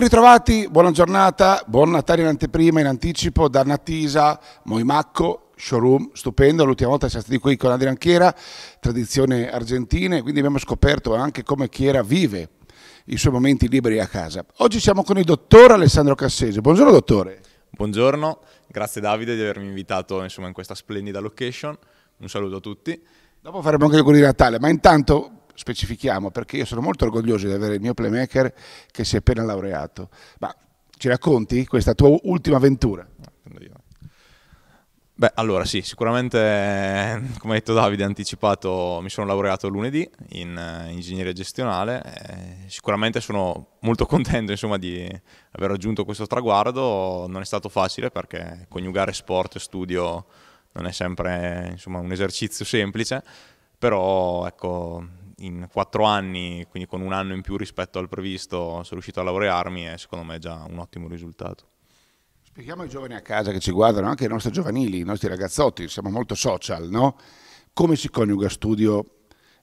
Ben ritrovati, buona giornata, buon Natale in anteprima, in anticipo da Natisa, Moimacco, showroom stupendo, l'ultima volta siamo stati qui con Adrian Chiera, tradizione argentina, quindi abbiamo scoperto anche come Chiera vive i suoi momenti liberi a casa. Oggi siamo con il dottor Alessandro Cassese, buongiorno dottore. Buongiorno, grazie Davide di avermi invitato insomma, in questa splendida location, un saluto a tutti. Dopo faremo anche il auguri di Natale, ma intanto specifichiamo, perché io sono molto orgoglioso di avere il mio playmaker che si è appena laureato. Ma ci racconti questa tua ultima avventura? Beh, allora sì, sicuramente, eh, come ha detto Davide, anticipato, mi sono laureato lunedì in eh, ingegneria gestionale. Eh, sicuramente sono molto contento insomma, di aver raggiunto questo traguardo. Non è stato facile perché coniugare sport e studio non è sempre insomma, un esercizio semplice, però ecco, in quattro anni, quindi con un anno in più rispetto al previsto, sono riuscito a laurearmi e secondo me è già un ottimo risultato. Spieghiamo ai giovani a casa che ci guardano, anche i nostri giovanili, i nostri ragazzotti, siamo molto social, no? Come si coniuga studio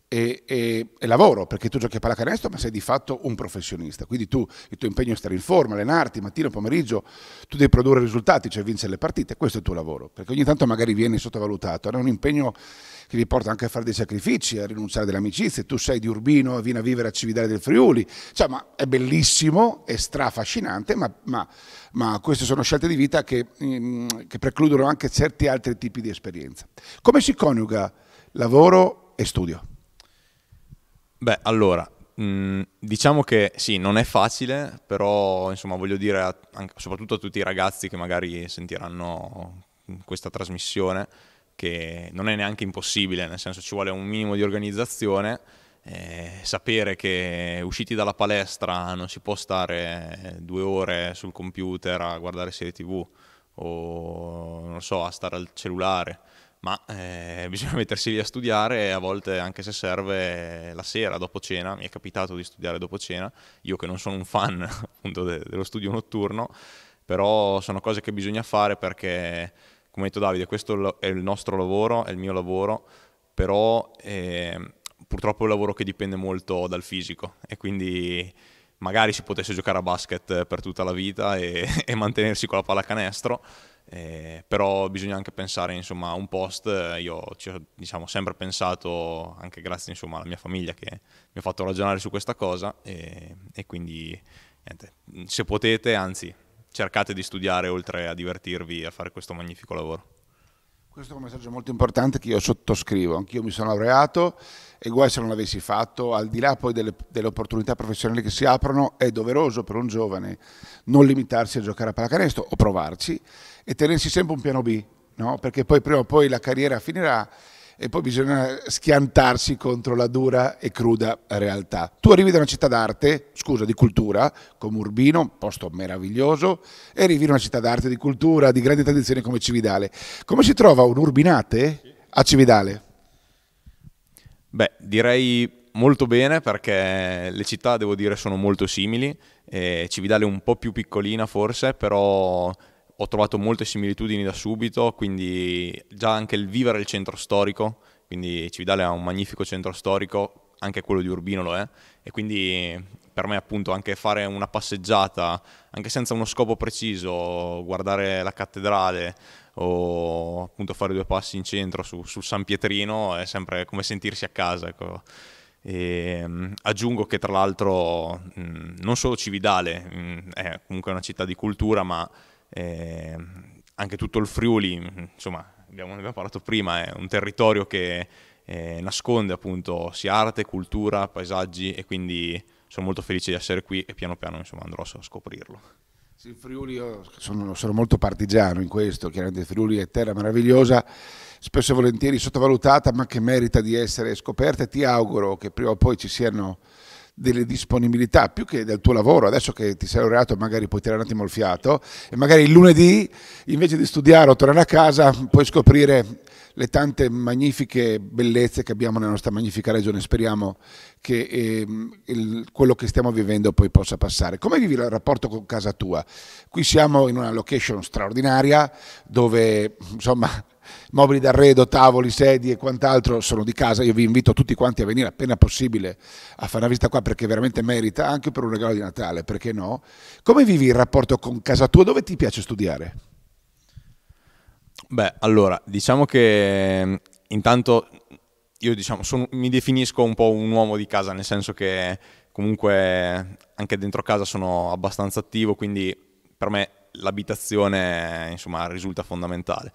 e, e, e, lavoro, perché tu giochi a pallacanestro ma sei di fatto un professionista, quindi tu, il tuo impegno è stare in forma, allenarti mattino, pomeriggio, tu devi produrre risultati, cioè vincere le partite, questo è il tuo lavoro, perché ogni tanto magari vieni sottovalutato, è un impegno che ti porta anche a fare dei sacrifici, a rinunciare delle amicizie, tu sei di Urbino e vieni a vivere a Cividale del Friuli, cioè ma è bellissimo, è strafascinante, ma, ma, ma queste sono scelte di vita che, mm, che precludono anche certi altri tipi di esperienza. Come si coniuga lavoro e studio? Beh, allora, mh, mm, diciamo che sì, non è facile, però insomma voglio dire a, anche, soprattutto a tutti i ragazzi che magari sentiranno questa trasmissione che non è neanche impossibile, nel senso ci vuole un minimo di organizzazione. Eh, sapere che usciti dalla palestra non si può stare due ore sul computer a guardare serie tv o non so, a stare al cellulare ma eh, bisogna mettersi lì a studiare e a volte anche se serve la sera dopo cena, mi è capitato di studiare dopo cena, io che non sono un fan appunto de- dello studio notturno, però sono cose che bisogna fare perché, come ha detto Davide, questo è il nostro lavoro, è il mio lavoro, però eh, purtroppo è un lavoro che dipende molto dal fisico e quindi magari si potesse giocare a basket per tutta la vita e, e mantenersi con la pallacanestro eh, però bisogna anche pensare insomma, a un post, eh, io ci ho diciamo, sempre pensato, anche grazie insomma, alla mia famiglia che mi ha fatto ragionare su questa cosa e, e quindi niente, se potete, anzi cercate di studiare oltre a divertirvi a fare questo magnifico lavoro. Questo è un messaggio molto importante che io sottoscrivo, anch'io mi sono laureato e guai se non l'avessi fatto, al di là poi delle, delle, opportunità professionali che si aprono, è doveroso per un giovane non limitarsi a giocare a pallacanestro o provarci e tenersi sempre un piano B, no? perché poi prima o poi la carriera finirà e poi bisogna schiantarsi contro la dura e cruda realtà. Tu arrivi da una città d'arte, scusa, di cultura, come Urbino, un posto meraviglioso, e arrivi in una città d'arte, di cultura, di grande tradizione come Cividale. Come si trova un Urbinate a Cividale? Beh, direi molto bene perché le città, devo dire, sono molto simili. Eh, Cividale è un po' più piccolina forse, però ho trovato molte similitudini da subito, quindi già anche il vivere il centro storico, quindi Cividale ha un magnifico centro storico, anche quello di Urbino lo è, e quindi per me appunto anche fare una passeggiata, anche senza uno scopo preciso, guardare la cattedrale o appunto fare due passi in centro su, sul San Pietrino è sempre come sentirsi a casa. Ecco. E, ehm, aggiungo che tra l'altro non solo Cividale è comunque una città di cultura, ma eh, anche tutto il Friuli, mm, insomma, abbiamo, abbiamo parlato prima, è un territorio che eh, nasconde appunto sia arte, cultura, paesaggi e quindi sono molto felice di essere qui e piano piano insomma, andrò a scoprirlo. Sì, il Friuli, io sono, sono, molto partigiano in questo, chiaramente il Friuli è terra meravigliosa, spesso e volentieri sottovalutata ma che merita di essere scoperta e ti auguro che prima o poi ci siano delle disponibilità, più che del tuo lavoro, adesso che ti sei laureato magari puoi tirare un attimo il fiato e magari il lunedì invece di studiare o tornare a casa puoi scoprire le tante magnifiche bellezze che abbiamo nella nostra magnifica regione. Speriamo che eh, il, quello che stiamo vivendo poi possa passare. Come vivi il rapporto con casa tua? Qui siamo in una location straordinaria dove insomma mobili d'arredo, tavoli, sedie e quant'altro sono di casa, io vi invito tutti quanti a venire appena possibile a fare una visita qua perché veramente merita, anche per un regalo di Natale, perché no? Come vivi il rapporto con casa tua? Dove ti piace studiare? Beh, allora, diciamo che mm, intanto io diciamo, sono, mi definisco un po' un uomo di casa, nel senso che comunque anche dentro casa sono abbastanza attivo, quindi per me l'abitazione insomma, risulta fondamentale.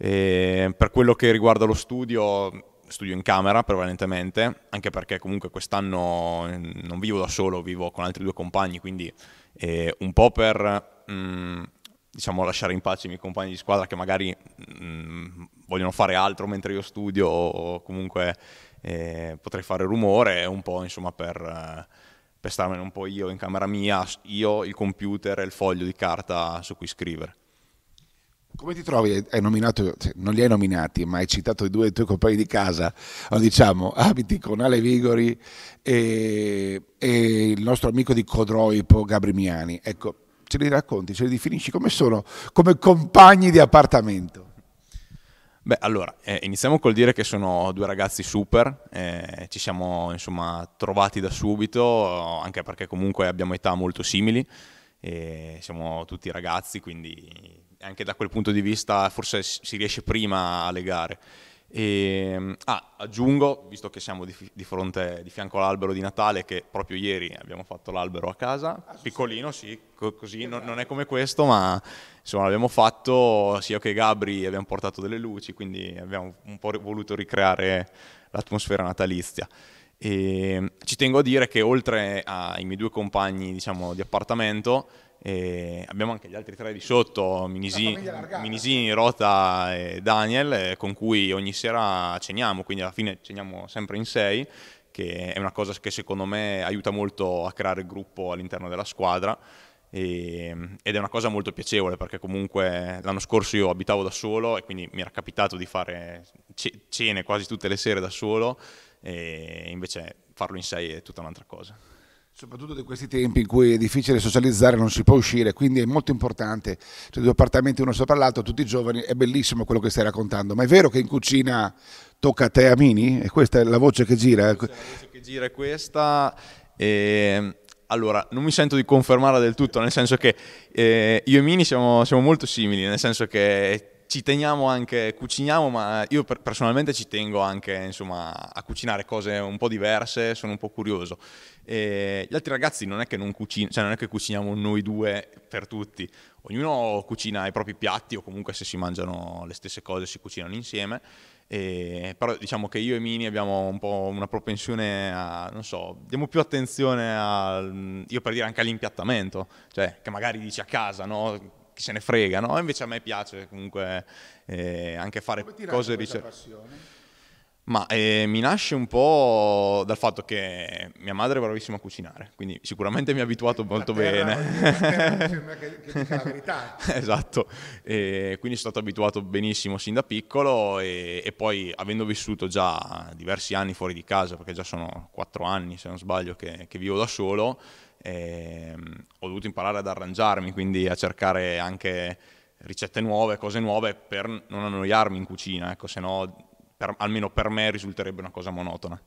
E per quello che riguarda lo studio, studio in camera prevalentemente, anche perché comunque quest'anno mm, non vivo da solo, vivo con altri due compagni, quindi eh, un po' per mh, mm, diciamo, lasciare in pace i miei compagni di squadra che magari mh, mm, vogliono fare altro mentre io studio o comunque eh, potrei fare rumore, un po' insomma per, per starmene un po' io in camera mia, io, il computer e il foglio di carta su cui scrivere. Come ti trovi? Hai nominato, cioè, non li hai nominati, ma hai citato i due tuoi compagni di casa, diciamo, abiti con Ale Vigori e, e il nostro amico di Codroipo, Gabri Miani. Ecco, ce li racconti, ce li definisci come sono, come compagni di appartamento? Beh, allora, eh, iniziamo col dire che sono due ragazzi super, eh, ci siamo insomma trovati da subito, anche perché comunque abbiamo età molto simili, eh, siamo tutti ragazzi, quindi anche da quel punto di vista forse si riesce prima a legare. E, ehm, ah, aggiungo, visto che siamo di, di, fronte, di fianco all'albero di Natale, che proprio ieri abbiamo fatto l'albero a casa, ah, piccolino sì, co- così non, non, è come questo, ma insomma l'abbiamo fatto, sia che Gabri abbiamo portato delle luci, quindi abbiamo un po' voluto ricreare l'atmosfera natalizia. E ehm, ci tengo a dire che oltre ai miei due compagni diciamo, di appartamento, eh, abbiamo anche gli altri tre di sotto, Minisi, Minisini, Rota e Daniel, eh, con cui ogni sera ceniamo, quindi alla fine ceniamo sempre in sei, che è una cosa che secondo me aiuta molto a creare gruppo all'interno della squadra e, ehm, ed è una cosa molto piacevole perché comunque l'anno scorso io abitavo da solo e quindi mi era capitato di fare cene quasi tutte le sere da solo e invece farlo in sei è tutta un'altra cosa. Soprattutto in questi tempi in cui è difficile socializzare, non si può uscire, quindi è molto importante. Cioè, due appartamenti uno sopra l'altro, tutti giovani, è bellissimo quello che stai raccontando. Ma è vero che in cucina tocca a te, Amini? E questa è la voce che gira? Eh. la voce che gira è questa. E... Ehm, allora, non mi sento di confermarla del tutto, nel senso che eh, io e Mini siamo, siamo molto simili, nel senso che ci teniamo anche, cuciniamo, ma io personalmente ci tengo anche insomma, a cucinare cose un po' diverse, sono un po' curioso. E gli altri ragazzi non è che non cucin- cioè non è che cuciniamo noi due per tutti, ognuno cucina i propri piatti o comunque se si mangiano le stesse cose si cucinano insieme. E, però diciamo che io e Mini abbiamo un po' una propensione a, non so, diamo più attenzione a, io per dire anche all'impiattamento, cioè che magari dici a casa, no? chi se ne frega, no? Invece a me piace comunque eh, anche fare cose ricercate. Ma eh, mi nasce un po' dal fatto che mia madre è bravissima a cucinare, quindi sicuramente mi ha abituato la molto terra, bene. Sembra che, che la verità. esatto, e quindi sono stato abituato benissimo sin da piccolo e, e, poi avendo vissuto già diversi anni fuori di casa, perché già sono quattro anni se non sbaglio che, che vivo da solo, e, ehm, ho dovuto imparare ad arrangiarmi, quindi a cercare anche ricette nuove, cose nuove per non annoiarmi in cucina, ecco, se no per, almeno per me risulterebbe una cosa monotona.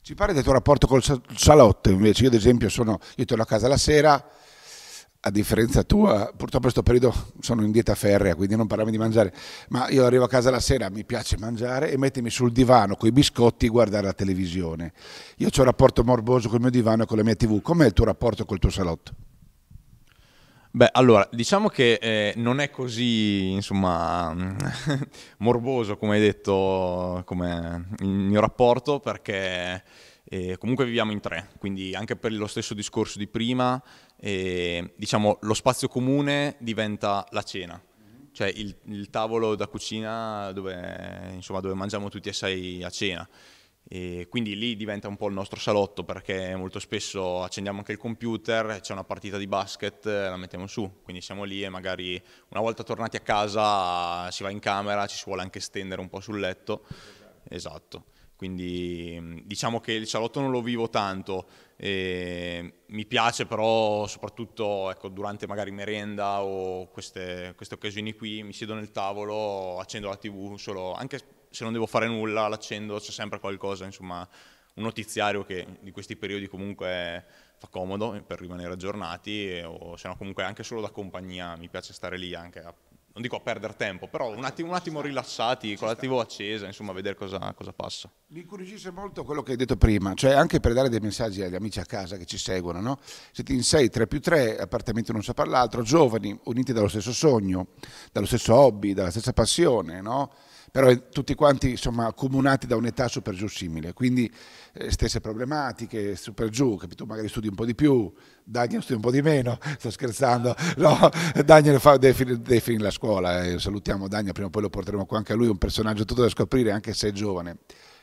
Ci pare del tuo rapporto col salotto invece? Io ad esempio sono, io torno a casa la sera, a differenza tua, purtroppo in questo periodo sono in dieta ferrea, quindi non parliamo di mangiare, ma io arrivo a casa la sera, mi piace mangiare e mettermi sul divano con i biscotti e guardare la televisione. Io ho un rapporto morboso con il mio divano e con la mia tv. Com'è il tuo rapporto col tuo salotto? Beh, allora, diciamo che eh, non è così, insomma, morboso come hai detto, come il mio rapporto, perché eh, comunque viviamo in tre, quindi anche per lo stesso discorso di prima, e, diciamo, lo spazio comune diventa la cena, cioè il, il tavolo da cucina dove, insomma, dove mangiamo tutti e sei a cena. E quindi lì diventa un po' il nostro salotto perché molto spesso accendiamo anche il computer, c'è una partita di basket, la mettiamo su, quindi siamo lì e magari una volta tornati a casa si va in camera, ci si vuole anche stendere un po' sul letto. Esatto quindi mm, diciamo che il salotto non lo vivo tanto, eh, mi piace però soprattutto ecco, durante magari merenda o queste, queste, occasioni qui mi siedo nel tavolo, accendo la tv, solo, anche se non devo fare nulla l'accendo, c'è sempre qualcosa, insomma un notiziario che di questi periodi comunque fa comodo per rimanere aggiornati o se no comunque anche solo da compagnia mi piace stare lì anche a non dico a perdere tempo, però un attimo, un attimo rilassati, con la TV accesa, insomma, a vedere cosa, cosa, passa. Mi incuriosisce molto quello che hai detto prima, cioè anche per dare dei messaggi agli amici a casa che ci seguono, no? Siete in 6, 3 più 3, appartamento non sa l'altro, giovani, uniti dallo stesso sogno, dallo stesso hobby, dalla stessa passione, no? però tutti quanti insomma accomunati da un'età super giù simile, quindi eh, stesse problematiche, super giù, capito? Magari studi un po' di più, Daniel studi un po' di meno, sto scherzando, no, Daniel fa dei, dei film la scuola, eh, salutiamo Daniel, prima o poi lo porteremo qua anche a lui, un personaggio tutto da scoprire anche se è giovane.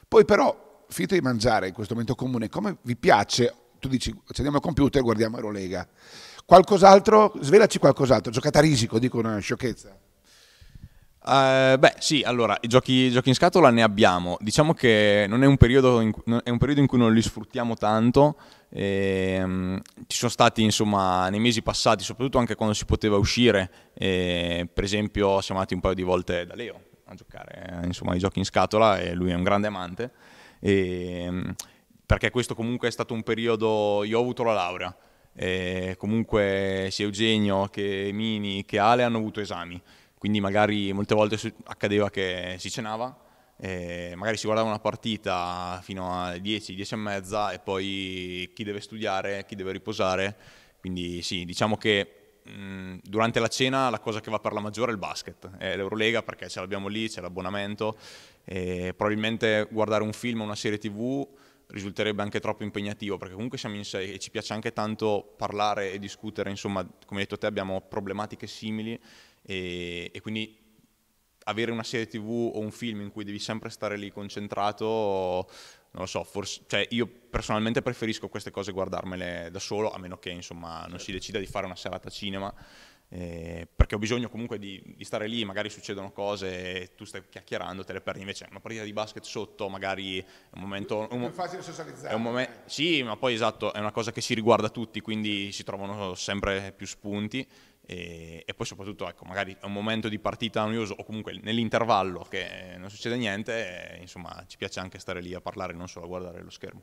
Poi però, finito di mangiare in questo momento comune, come vi piace? Tu dici, accendiamo il computer e guardiamo Eurolega. Qualcos'altro, svelaci qualcos'altro, giocata a risico, dico una sciocchezza. Uh, beh, sì, allora, i giochi, giochi, in scatola ne abbiamo. Diciamo che non è, un periodo in, è un periodo in cui non li sfruttiamo tanto. E, um, ci sono stati, insomma, nei mesi passati, soprattutto anche quando si poteva uscire. E, eh, per esempio, siamo andati un paio di volte da Leo a giocare eh, insomma, ai giochi in scatola e lui è un grande amante. E, um, perché questo comunque è stato un periodo. Io ho avuto la laurea. E comunque sia Eugenio che Mini che Ale hanno avuto esami quindi magari molte volte accadeva che si cenava, magari si guardava una partita fino alle 10, 10 e mezza e poi chi deve studiare, chi deve riposare, quindi sì, diciamo che mm, durante la cena la cosa che va per la maggiore è il basket, è l'Eurolega perché ce l'abbiamo lì, c'è l'abbonamento, probabilmente guardare un film o una serie tv risulterebbe anche troppo impegnativo perché comunque siamo in sei e ci piace anche tanto parlare e discutere, insomma come hai detto te abbiamo problematiche simili e, e quindi avere una serie tv o un film in cui devi sempre stare lì concentrato non lo so, forse, cioè io personalmente preferisco queste cose guardarmele da solo, a meno che insomma non certo. si decida di fare una serata cinema, eh, perché ho bisogno comunque di, di, stare lì, magari succedono cose, e tu stai chiacchierando, te le perdi invece una partita di basket sotto, magari è un momento... Un, è facile socializzare. È un momen- sì, ma poi esatto, è una cosa che si riguarda tutti, quindi si trovano sempre più spunti. E, e, poi soprattutto ecco, magari è un momento di partita noioso o comunque nell'intervallo che eh, non succede niente, e, eh, insomma ci piace anche stare lì a parlare, non solo a guardare lo schermo.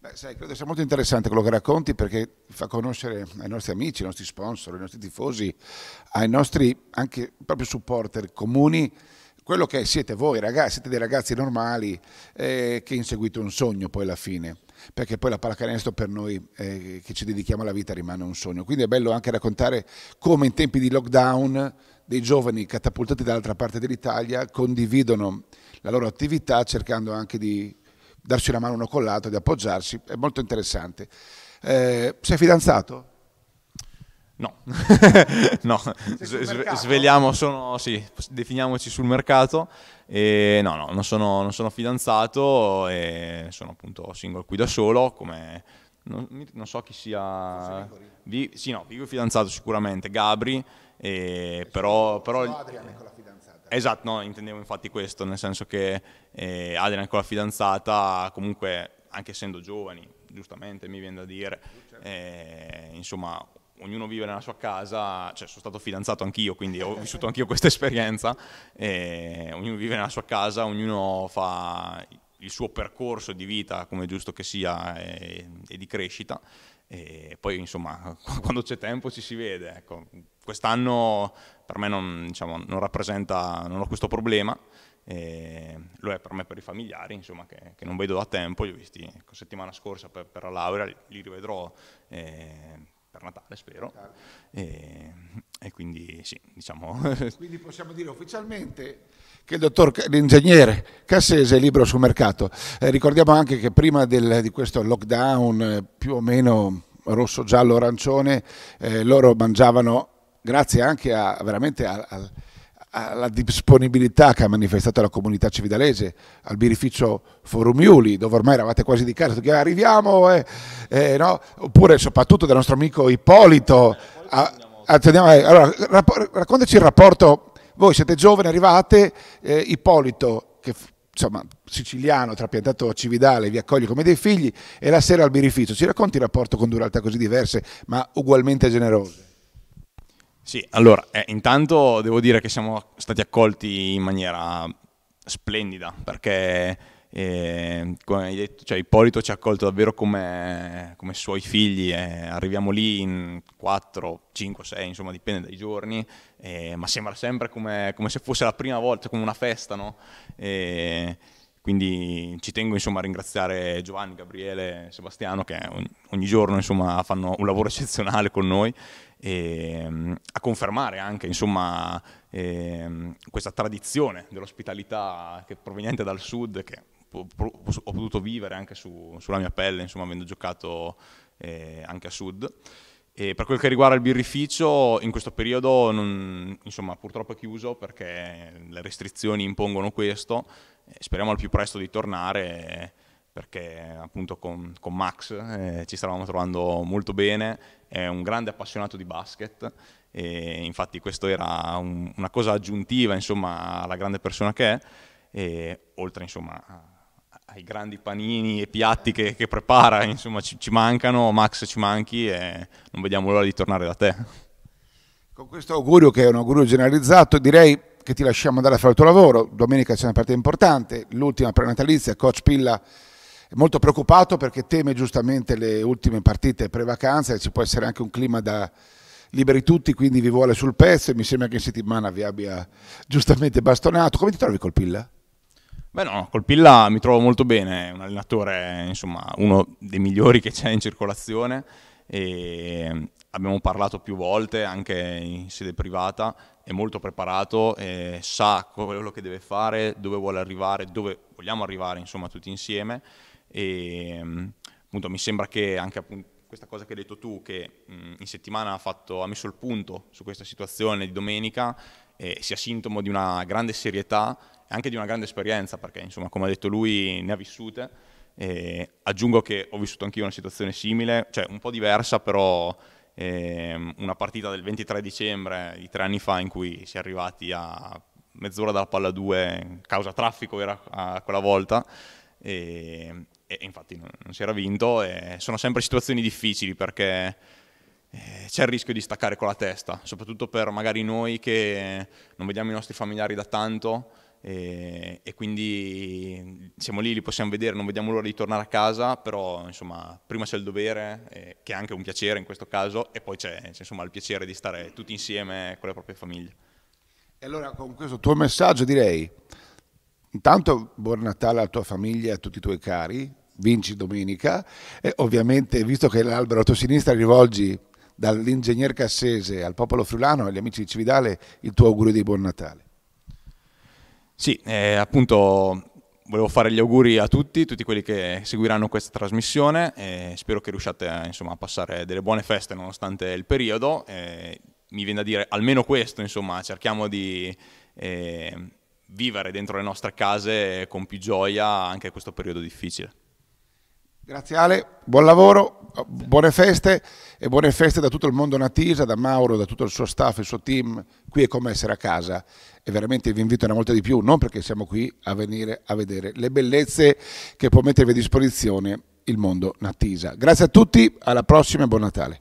Beh, sai, credo sia molto interessante quello che racconti perché fa conoscere ai nostri amici, ai nostri sponsor, ai nostri tifosi, ai nostri anche proprio supporter comuni quello che siete voi ragazzi, siete dei ragazzi normali eh, che inseguite un sogno poi alla fine, perché poi la pallacanestro per noi eh, che ci dedichiamo alla vita rimane un sogno. Quindi è bello anche raccontare come in tempi di lockdown dei giovani catapultati dall'altra parte dell'Italia condividono la loro attività cercando anche di darci una mano uno con l'altro, di appoggiarsi, è molto interessante. Eh, sei fidanzato? No, no. Sve- sveliamo, sono, sì, definiamoci sul mercato. E no, no, non sono, non sono fidanzato e sono appunto single qui da solo, come non, non so chi sia... Vi, sì, no, vivo fidanzato sicuramente, Gabri, e però... però Adrian è con la fidanzata. Esatto, no, intendevo infatti questo, nel senso che eh, Adrian con la fidanzata comunque anche essendo giovani, giustamente mi viene da dire, certo. eh, insomma ognuno vive nella sua casa, cioè sono stato fidanzato anch'io, quindi ho vissuto anch'io questa esperienza, ognuno vive nella sua casa, ognuno fa il suo percorso di vita come è giusto che sia e, e di crescita e poi insomma quando c'è tempo ci si vede. Ecco. Quest'anno per me non, diciamo, non, rappresenta, non ho questo problema, eh, lo è per me per i familiari insomma, che, che non vedo da tempo, li ho visti ecco, settimana scorsa per, per, la laurea, li rivedrò. Eh, per Natale, spero. E, e quindi sì, diciamo... Quindi possiamo dire ufficialmente che il dottor, l'ingegnere Cassese è libero sul mercato. Eh, ricordiamo anche che prima del, di questo lockdown eh, più o meno rosso, giallo, arancione, eh, loro mangiavano, grazie anche a, veramente al alla disponibilità che ha manifestato la comunità cividalese al birrificio Forumiuli, dove ormai eravate quasi di casa, tutti ah, arriviamo, eh, eh, no? oppure soprattutto dal nostro amico Ippolito. A, a, eh, allora, raccontaci il rapporto, voi siete giovani, arrivate, eh, Ippolito, che insomma, siciliano, trapiantato a Cividale, vi accoglie come dei figli, e la sera al birrificio. Ci racconti il rapporto con due realtà così diverse, ma ugualmente generose? Sì, allora, eh, intanto devo dire che siamo stati accolti in maniera splendida, perché eh, come hai detto, cioè, Ippolito ci ha accolto davvero come, come suoi figli, eh, arriviamo lì in 4, 5, 6, insomma dipende dai giorni, eh, ma sembra sempre come, come, se fosse la prima volta, come una festa, no? E, eh, quindi ci tengo insomma, a ringraziare Giovanni, Gabriele e Sebastiano che ogni, giorno insomma, fanno un lavoro eccezionale con noi e ehm, a confermare anche insomma, eh, questa tradizione dell'ospitalità che proveniente dal sud che ho potuto vivere anche su, sulla mia pelle, insomma, avendo giocato eh, anche a sud. E per quel che riguarda il birrificio, in questo periodo non, insomma, purtroppo è chiuso perché le restrizioni impongono questo, speriamo al più presto di tornare perché appunto con, con Max eh, ci stavamo trovando molto bene, è un grande appassionato di basket e infatti questo era un, una cosa aggiuntiva insomma alla grande persona che è, e, oltre insomma ai grandi panini e piatti che, che prepara, insomma ci, ci, mancano, Max ci manchi e non vediamo l'ora di tornare da te. Con questo augurio che è un augurio generalizzato direi che ti lasciamo andare a fare il tuo lavoro. Domenica c'è una partita importante, l'ultima prenatalizia, coach Pilla è molto preoccupato perché teme giustamente le ultime partite pre-vacanza e ci può essere anche un clima da liberi tutti, quindi vi vuole sul pezzo e mi sembra che in settimana vi abbia giustamente bastonato. Come ti trovi col Pilla? Beh no, col Pilla mi trovo molto bene, è un allenatore, insomma, uno dei migliori che c'è in circolazione e abbiamo parlato più volte anche in sede privata è molto preparato, eh, sa quello che deve fare, dove vuole arrivare, dove vogliamo arrivare, insomma, tutti insieme. E mm, appunto mi sembra che anche appunto, questa cosa che hai detto tu, che mh, mm, in settimana ha, fatto, ha, messo il punto su questa situazione di domenica, eh, sia sintomo di una grande serietà e anche di una grande esperienza, perché insomma, come ha detto lui, ne ha vissute. Eh, aggiungo che ho vissuto anch'io una situazione simile, cioè un po' diversa, però eh, una partita del 23 dicembre di tre anni fa in cui si è arrivati a mezz'ora dalla palla 2, causa traffico era a quella volta, e, ehm, e infatti non, non, si era vinto. sono sempre situazioni difficili perché eh, c'è il rischio di staccare con la testa, soprattutto per magari noi che non vediamo i nostri familiari da tanto e, e, quindi siamo lì, li possiamo vedere, non vediamo l'ora di tornare a casa, però insomma prima c'è il dovere, eh, che è anche un piacere in questo caso, e poi c'è, insomma, il piacere di stare tutti insieme con le proprie famiglie. E allora con questo tuo messaggio direi, intanto buon Natale alla tua famiglia, a tutti i tuoi cari, vinci domenica e ovviamente visto che l'albero a tua sinistra rivolgi dall'ingegner Cassese al popolo friulano e agli amici di Cividale il tuo augurio di buon Natale. Sì, eh, appunto volevo fare gli auguri a tutti, tutti quelli che seguiranno questa trasmissione e spero che riusciate insomma, a passare delle buone feste nonostante il periodo. Eh, mi viene da dire almeno questo, insomma, cerchiamo di eh, vivere dentro le nostre case con più gioia anche questo periodo difficile. Grazie Ale, buon lavoro, buone feste e buone feste da tutto il mondo Natisa, da Mauro, da tutto il suo staff, il suo team. Qui è come essere a casa e veramente vi invito una volta di più, non perché siamo qui a venire a vedere le bellezze che può mettervi a disposizione il mondo Natisa. Grazie a tutti, alla prossima e buon Natale.